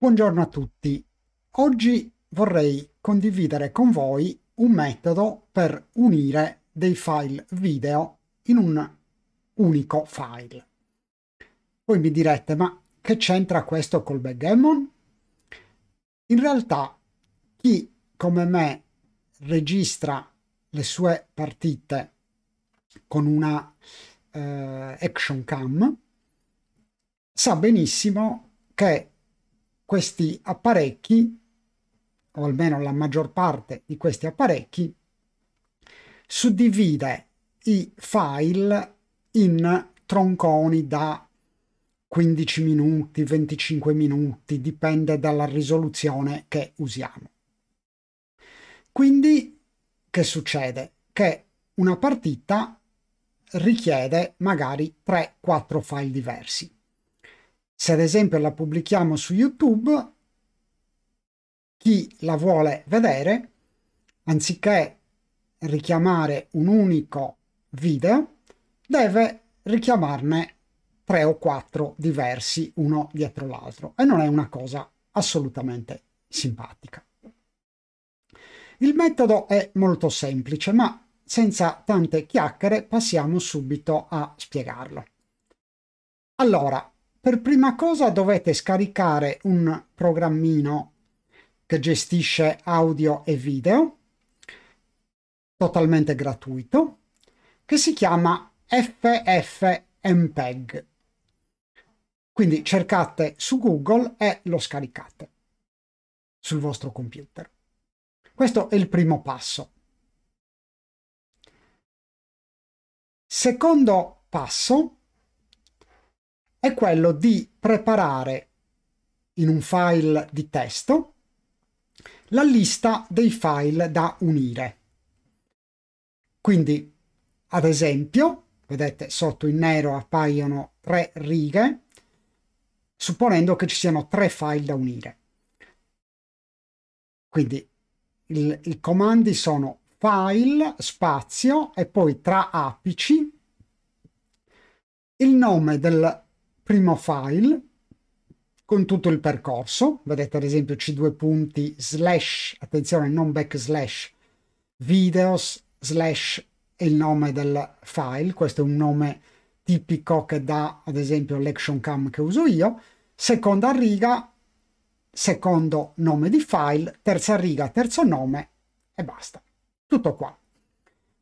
Buongiorno a tutti. Oggi vorrei condividere con voi un metodo per unire dei file video in un unico file. Voi mi direte, ma che c'entra questo col backgammon? In realtà, chi come me registra le sue partite con una eh, action cam sa benissimo che questi apparecchi, o almeno la maggior parte di questi apparecchi, suddivide i file in tronconi da 15 minuti, 25 minuti, dipende dalla risoluzione che usiamo. Quindi che succede? Che una partita richiede magari 3-4 file diversi. Se ad esempio la pubblichiamo su YouTube, chi la vuole vedere, anziché richiamare un unico video, deve richiamarne tre o quattro diversi uno dietro l'altro e non è una cosa assolutamente simpatica. Il metodo è molto semplice, ma senza tante chiacchiere passiamo subito a spiegarlo. Allora, per prima cosa dovete scaricare un programmino che gestisce audio e video, totalmente gratuito, che si chiama FFmpeg. Quindi cercate su Google e lo scaricate sul vostro computer. Questo è il primo passo. Secondo passo è quello di preparare in un file di testo la lista dei file da unire. Quindi, ad esempio, vedete sotto in nero appaiono tre righe, supponendo che ci siano tre file da unire. Quindi il, i comandi sono file, spazio e poi tra apici il nome del primo file con tutto il percorso, vedete ad esempio C2 punti slash, attenzione non backslash, videos slash è il nome del file, questo è un nome tipico che dà ad esempio l'action cam che uso io, seconda riga, secondo nome di file, terza riga, terzo nome e basta. Tutto qua.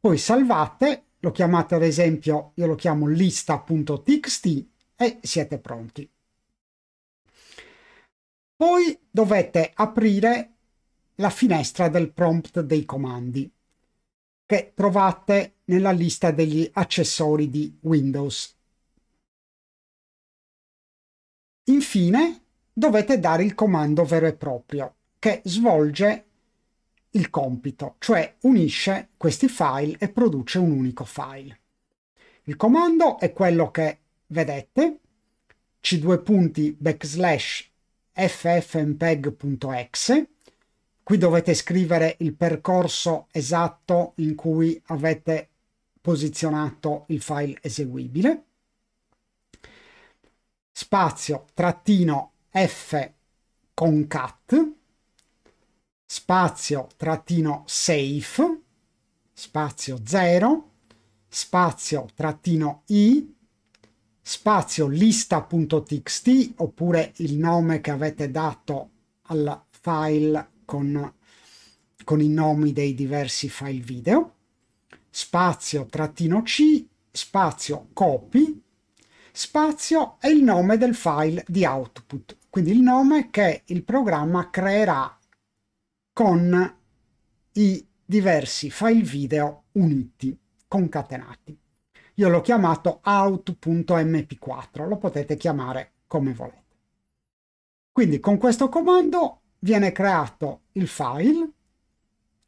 Poi salvate, lo chiamate ad esempio, io lo chiamo lista.txt e siete pronti. Poi dovete aprire la finestra del prompt dei comandi che trovate nella lista degli accessori di Windows. Infine dovete dare il comando vero e proprio che svolge il compito, cioè unisce questi file e produce un unico file. Il comando è quello che vedette, c2 punti backslash ffmpeg.exe. Qui dovete scrivere il percorso esatto in cui avete posizionato il file eseguibile. Spazio trattino f con cat spazio trattino safe spazio 0 spazio trattino i spazio lista.txt oppure il nome che avete dato al file con, con i nomi dei diversi file video, spazio trattino C, spazio copy, spazio e il nome del file di output, quindi il nome che il programma creerà con i diversi file video uniti, concatenati. Io l'ho chiamato out.mp4, lo potete chiamare come volete. Quindi con questo comando viene creato il file,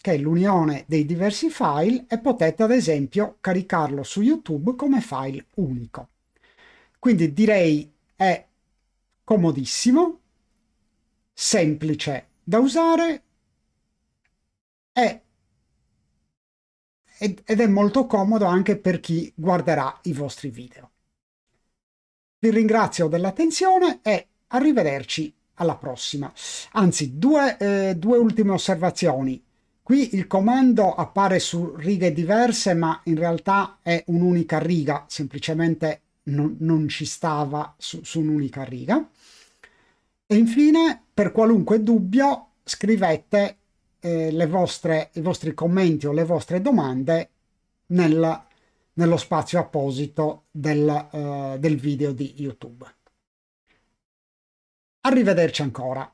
che è l'unione dei diversi file, e potete ad esempio caricarlo su YouTube come file unico. Quindi direi è comodissimo, semplice da usare e ed, è molto comodo anche per chi guarderà i vostri video. Vi ringrazio dell'attenzione e arrivederci alla prossima. Anzi, due, eh, due ultime osservazioni. Qui il comando appare su righe diverse, ma in realtà è un'unica riga, semplicemente non, non, ci stava su, su un'unica riga. E infine, per qualunque dubbio, scrivete eh, vostre, i vostri commenti o le vostre domande nel, nello spazio apposito del, eh, del video di YouTube. Arrivederci ancora.